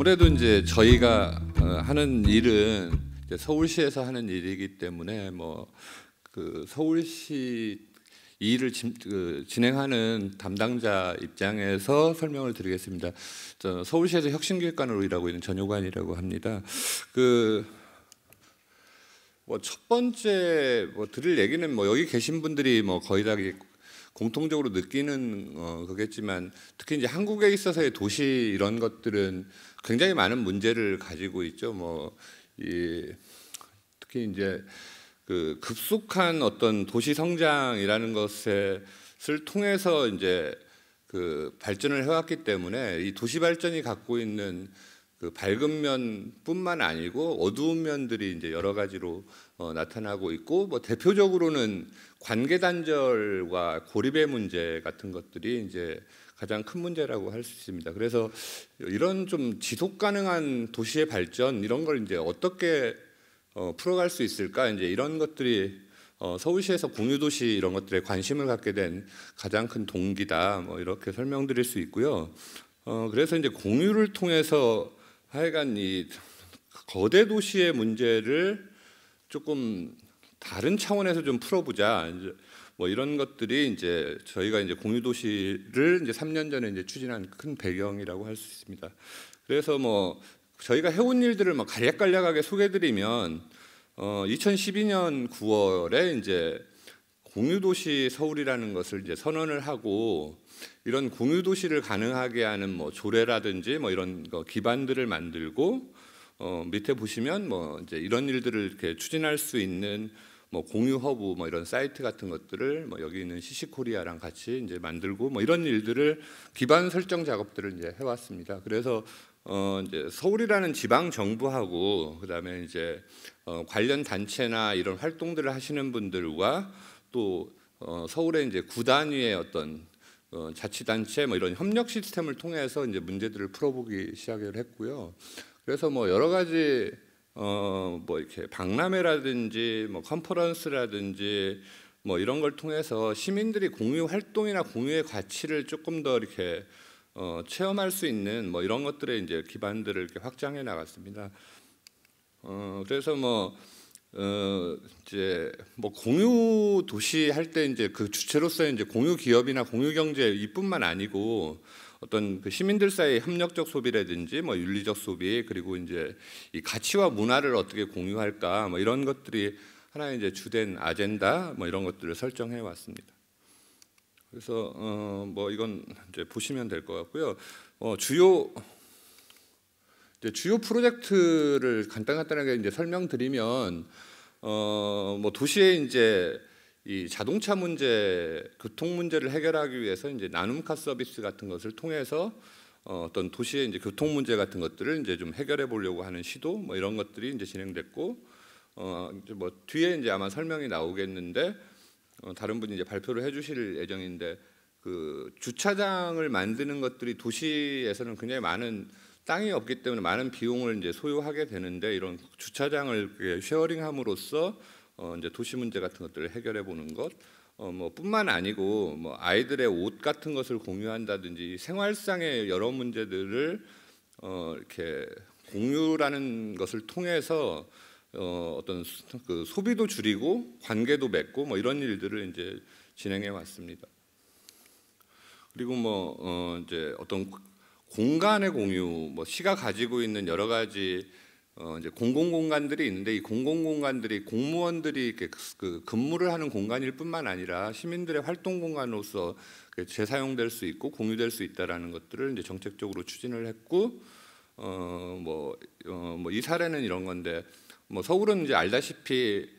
아무래도 이제 저희가 어, 하는 일은 서울시에서 하는 일이기 때문에 뭐 그 서울시 일을 진, 그 행하는 담당자 입장에서 설명을 드리겠습니다. 서울시에서 혁신기획관으로 일하고 있는 전효관이라고 합니다. 그 뭐첫 번째 뭐 드릴 얘기는 뭐 여기 계신 분들이 뭐 거의 다 공통적으로 느끼는 어, 거겠지만 특히 이제 한국에 있어서의 도시 이런 것들은 굉장히 많은 문제를 가지고 있죠. 뭐 이, 특히 이제 그 급속한 어떤 도시 성장이라는 것을 통해서 이제 그 발전을 해왔기 때문에 이 도시 발전이 갖고 있는 그 밝은 면뿐만 아니고 어두운 면들이 이제 여러 가지로 어, 나타나고 있고 뭐 대표적으로는 관계 단절과 고립의 문제 같은 것들이 이제 가장 큰 문제라고 할 수 있습니다. 그래서 이런 좀 지속 가능한 도시의 발전 이런 걸 이제 어떻게 어, 풀어갈 수 있을까 이제 이런 것들이 어, 서울시에서 공유도시 이런 것들에 관심을 갖게 된 가장 큰 동기다 뭐 이렇게 설명드릴 수 있고요. 어, 그래서 이제 공유를 통해서 하여간 이 거대 도시의 문제를 조금 다른 차원에서 좀 풀어보자. 뭐 이런 것들이 이제 저희가 이제 공유 도시를 이제 3년 전에 이제 추진한 큰 배경이라고 할 수 있습니다. 그래서 뭐 저희가 해온 일들을 막 간략간략하게 소개드리면 어 2012년 9월에 이제 공유도시 서울이라는 것을 이제 선언을 하고 이런 공유도시를 가능하게 하는 뭐 조례라든지 뭐 이런 거 기반들을 만들고 어 밑에 보시면 뭐 이제 이런 일들을 이렇게 추진할 수 있는 뭐 공유 허브 뭐 이런 사이트 같은 것들을 뭐 여기 있는 시시코리아랑 같이 이제 만들고 뭐 이런 일들을 기반 설정 작업들을 이제 해왔습니다. 그래서 어 이제 서울이라는 지방 정부하고 그다음에 이제 어 관련 단체나 이런 활동들을 하시는 분들과 또 어, 서울의 이제 구단위의 어떤 어, 자치단체 뭐 이런 협력 시스템을 통해서 이제 문제들을 풀어보기 시작을 했고요. 그래서 뭐 여러 가지 어, 뭐 이렇게 박람회라든지 뭐 컨퍼런스라든지 뭐 이런 걸 통해서 시민들이 공유 활동이나 공유의 가치를 조금 더 이렇게 어, 체험할 수 있는 뭐 이런 것들의 이제 기반들을 이렇게 확장해 나갔습니다. 어, 그래서 뭐 어, 이제 뭐 공유 도시 할 때 이제 그주체로서 이제 공유 기업이나 공유 경제 이뿐만 아니고 어떤 그 시민들 사이의 협력적 소비라든지 뭐 윤리적 소비 그리고 이제 이 가치와 문화를 어떻게 공유할까 뭐 이런 것들이 하나의 이제 주된 아젠다 뭐 이런 것들을 설정해 왔습니다. 그래서 어 뭐 이건 이제 보시면 될 것 같고요. 어 주요 주요 프로젝트를 간단간단하게 이제 설명드리면 어, 뭐 도시에 이제 이 자동차 문제, 교통 문제를 해결하기 위해서 이제 나눔카 서비스 같은 것을 통해서 어, 어떤 도시의 이제 교통 문제 같은 것들을 이제 좀 해결해 보려고 하는 시도 뭐 이런 것들이 이제 진행됐고 어, 뭐 뒤에 이제 아마 설명이 나오겠는데 어, 다른 분이 이제 발표를 해주실 예정인데 그 주차장을 만드는 것들이 도시에서는 굉장히 많은 땅이 없기 때문에 많은 비용을 이제 소요하게 되는데 이런 주차장을 쉐어링함으로써 어 이제 도시 문제 같은 것들을 해결해 보는 것, 어뭐 뿐만 아니고 뭐 아이들의 옷 같은 것을 공유한다든지 생활상의 여러 문제들을 어 이렇게 공유라는 것을 통해서 어 어떤 그 소비도 줄이고 관계도 맺고 뭐 이런 일들을 이제 진행해 왔습니다. 그리고 뭐어 이제 어떤 공간의 공유, 뭐 시가 가지고 있는 여러 가지 어 이제 공공 공간들이 있는데 이 공공 공간들이 공무원들이 이렇게 그, 그 근무를 하는 공간일 뿐만 아니라 시민들의 활동 공간으로서 그 재사용될 수 있고 공유될 수 있다라는 것들을 이제 정책적으로 추진을 했고 어뭐뭐이 어, 뭐, 어 뭐 사례는 이런 건데 뭐 서울은 이제 알다시피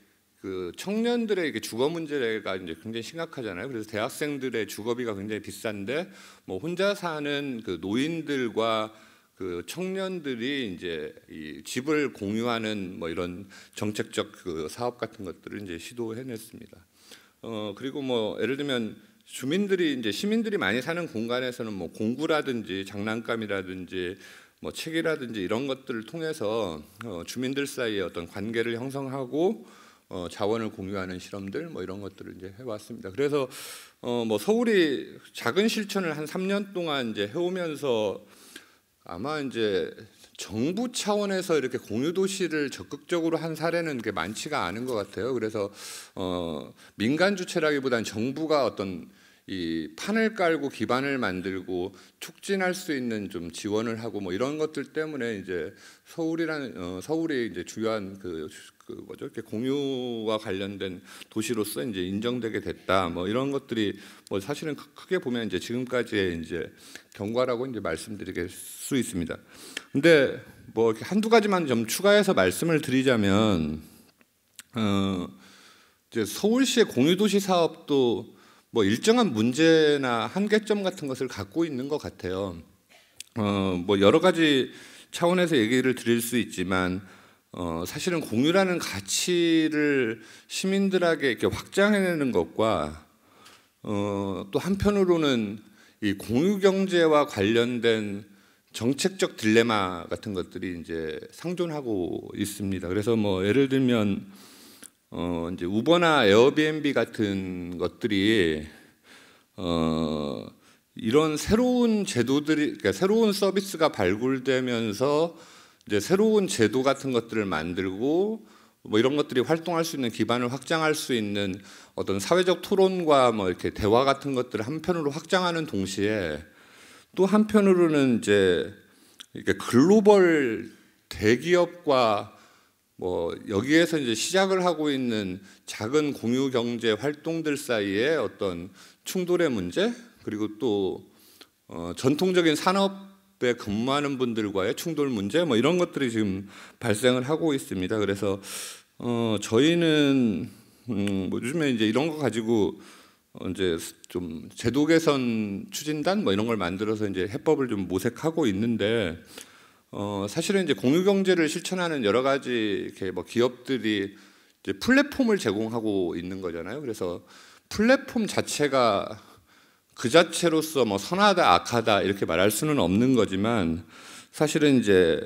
그 청년들의 주거 문제가 이제 굉장히 심각하잖아요. 그래서 대학생들의 주거비가 굉장히 비싼데 뭐 혼자 사는 그 노인들과 그 청년들이 이제 이 집을 공유하는 뭐 이런 정책적 그 사업 같은 것들을 이제 시도해냈습니다. 어 그리고 뭐 예를 들면 주민들이 이제 시민들이 많이 사는 공간에서는 뭐 공구라든지 장난감이라든지 뭐 책이라든지 이런 것들을 통해서 어 주민들 사이의 어떤 관계를 형성하고 어, 자원을 공유하는 실험들 뭐 이런 것들을 이제 해왔습니다. 그래서 어, 뭐 서울이 작은 실천을 한 3년 동안 이제 해오면서 아마 이제 정부 차원에서 이렇게 공유 도시를 적극적으로 한 사례는 그게 많지가 않은 것 같아요. 그래서 어, 민간 주체라기보다는 정부가 어떤 이 판을 깔고 기반을 만들고 촉진할 수 있는 좀 지원을 하고 뭐 이런 것들 때문에 이제 서울이라는 어, 서울이 이제 주요한 그그 뭐죠 이렇게 공유와 관련된 도시로서 이제 인정되게 됐다 뭐 이런 것들이 뭐 사실은 크게 보면 이제 지금까지의 이제 경과라고 이제 말씀드릴 수 있습니다. 근데 뭐 이렇게 한두 가지만 좀 추가해서 말씀을 드리자면 어 이제 서울시의 공유도시 사업도 뭐 일정한 문제나 한계점 같은 것을 갖고 있는 것 같아요. 어뭐 여러 가지 차원에서 얘기를 드릴 수 있지만 어, 사실은 공유라는 가치를 시민들에게 이렇게 확장해내는 것과 어, 또 한편으로는 이 공유 경제와 관련된 정책적 딜레마 같은 것들이 이제 상존하고 있습니다. 그래서 뭐 예를 들면 어, 이제 우버나 에어비앤비 같은 것들이 어, 이런 새로운 제도들이 그러니까 새로운 서비스가 발굴되면서 이제 새로운 제도 같은 것들을 만들고 뭐 이런 것들이 활동할 수 있는 기반을 확장할 수 있는 어떤 사회적 토론과 뭐 이렇게 대화 같은 것들을 한편으로 확장하는 동시에 또 한편으로는 이제 이게 글로벌 대기업과 뭐 여기에서 이제 시작을 하고 있는 작은 공유 경제 활동들 사이에 어떤 충돌의 문제 그리고 또어 전통적인 산업 배 근무하는 분들과의 충돌 문제 뭐 이런 것들이 지금 발생을 하고 있습니다. 그래서 어 저희는 음뭐 요즘에 이제 이런 거 가지고 어, 이제 좀 제도 개선 추진단 뭐 이런 걸 만들어서 이제 해법을 좀 모색하고 있는데 어 사실은 이제 공유 경제를 실천하는 여러 가지 이렇게 뭐 기업들이 이제 플랫폼을 제공하고 있는 거잖아요. 그래서 플랫폼 자체가 그 자체로서 뭐 선하다 악하다 이렇게 말할 수는 없는 거지만 사실은 이제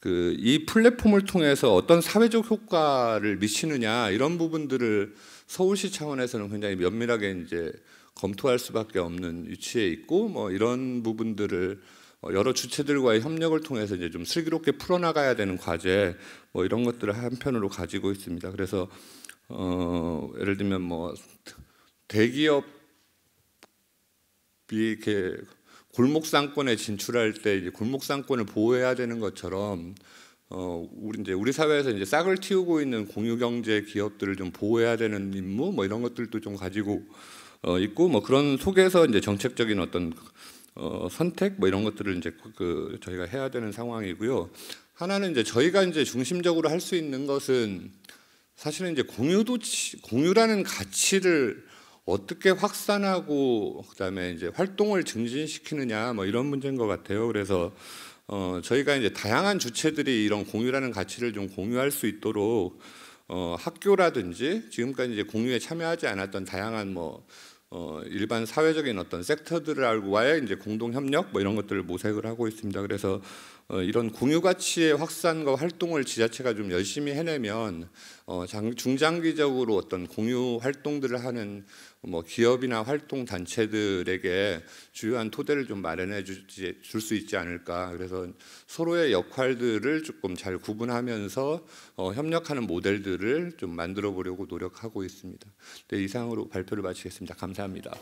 그 이 플랫폼을 통해서 어떤 사회적 효과를 미치느냐 이런 부분들을 서울시 차원에서는 굉장히 면밀하게 이제 검토할 수밖에 없는 위치에 있고 뭐 이런 부분들을 어 여러 주체들과의 협력을 통해서 이제 좀 슬기롭게 풀어나가야 되는 과제 뭐 이런 것들을 한편으로 가지고 있습니다. 그래서 어 예를 들면 뭐 대기업 이렇게 골목상권에 진출할 때 이제 골목상권을 보호해야 되는 것처럼 어 우리 이제 우리 사회에서 이제 싹을 틔우고 있는 공유경제 기업들을 좀 보호해야 되는 임무 뭐 이런 것들도 좀 가지고 어 있고 뭐 그런 속에서 이제 정책적인 어떤 어 선택 뭐 이런 것들을 이제 그, 그 저희가 해야 되는 상황이고요. 하나는 이제 저희가 이제 중심적으로 할 수 있는 것은 사실은 이제 공유도 공유라는 가치를 어떻게 확산하고 그다음에 이제 활동을 증진시키느냐 뭐 이런 문제인 것 같아요. 그래서 어, 저희가 이제 다양한 주체들이 이런 공유라는 가치를 좀 공유할 수 있도록 어, 학교라든지 지금까지 이제 공유에 참여하지 않았던 다양한 뭐 어, 일반 사회적인 어떤 섹터들을 알고와야 이제 공동 협력 뭐 이런 것들을 모색을 하고 있습니다. 그래서 어, 이런 공유 가치의 확산과 활동을 지자체가 좀 열심히 해내면 어, 중장기적으로 어떤 공유 활동들을 하는 뭐 기업이나 활동 단체들에게 주요한 토대를 좀 마련해 줄 수 있지 않을까. 그래서 서로의 역할들을 조금 잘 구분하면서 어, 협력하는 모델들을 좀 만들어 보려고 노력하고 있습니다. 네, 이상으로 발표를 마치겠습니다. 감사합니다.